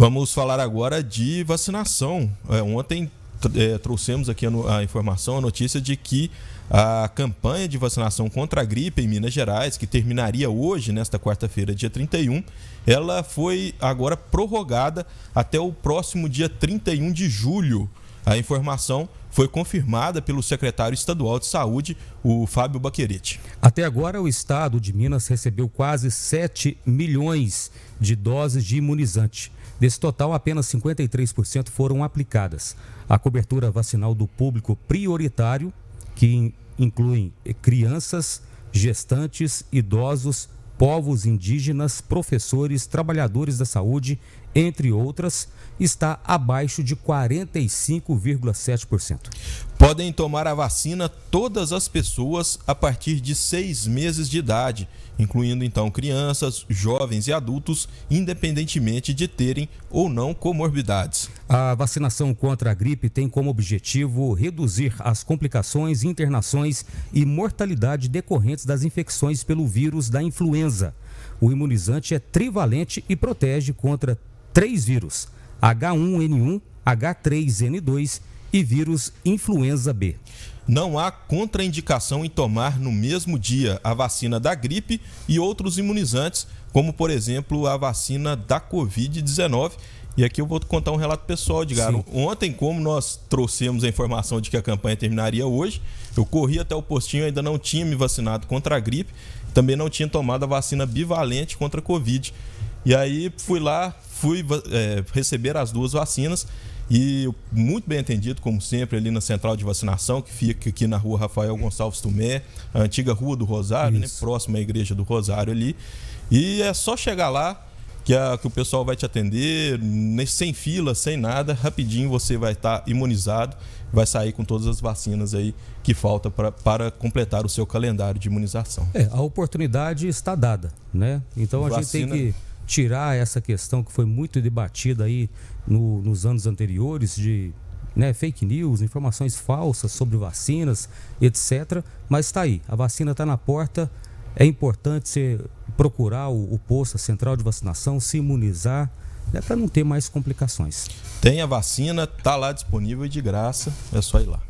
Vamos falar agora de vacinação. É, ontem é, trouxemos aqui a, a, informação, a notícia de que a campanha de vacinação contra a gripe em Minas Gerais, que terminaria hoje, nesta quarta-feira, dia 31, ela foi agora prorrogada até o próximo dia 31 de julho. A informação foi confirmada pelo secretário estadual de saúde, o Fábio Baquerete. Até agora, o estado de Minas recebeu quase 7 milhões de doses de imunizante. Desse total, apenas 53% foram aplicadas. A cobertura vacinal do público prioritário, que inclui crianças, gestantes, idosos, povos indígenas, professores, trabalhadores da saúde, entre outras, está abaixo de 45,7%. Podem tomar a vacina todas as pessoas a partir de seis meses de idade, incluindo então crianças, jovens e adultos, independentemente de terem ou não comorbidades. A vacinação contra a gripe tem como objetivo reduzir as complicações, internações e mortalidade decorrentes das infecções pelo vírus da influenza. O imunizante é trivalente e protege contra três vírus: H1N1, H3N2 e vírus influenza B. Não há contraindicação em tomar no mesmo dia a vacina da gripe e outros imunizantes, como por exemplo a vacina da Covid-19. E aqui eu vou contar um relato pessoal, de Ontem, como nós trouxemos a informação de que a campanha terminaria hoje, eu corri até o postinho, ainda não tinha me vacinado contra a gripe, também não tinha tomado a vacina bivalente contra a Covid. E aí fui lá, fui é, receber as duas vacinas e muito bem atendido, como sempre, ali na central de vacinação, que fica aqui na rua Rafael Gonçalves Tumé, a antiga Rua do Rosário, né? próxima à Igreja do Rosário ali. E é só chegar lá, que, a, que, o pessoal vai te atender, sem fila, sem nada, rapidinho você vai estar tá imunizado, vai sair com todas as vacinas aí que falta pra, para completar o seu calendário de imunização. É, a oportunidade está dada, né? Então a Vacina... gente tem que tirar essa questão que foi muito debatida aí no, nos anos anteriores de né, fake news, informações falsas sobre vacinas, etc. Mas está aí, a vacina está na porta. É importante você procurar o, o posto, a central de vacinação, se imunizar, né, para não ter mais complicações. Tem a vacina, está lá disponível e de graça, é só ir lá.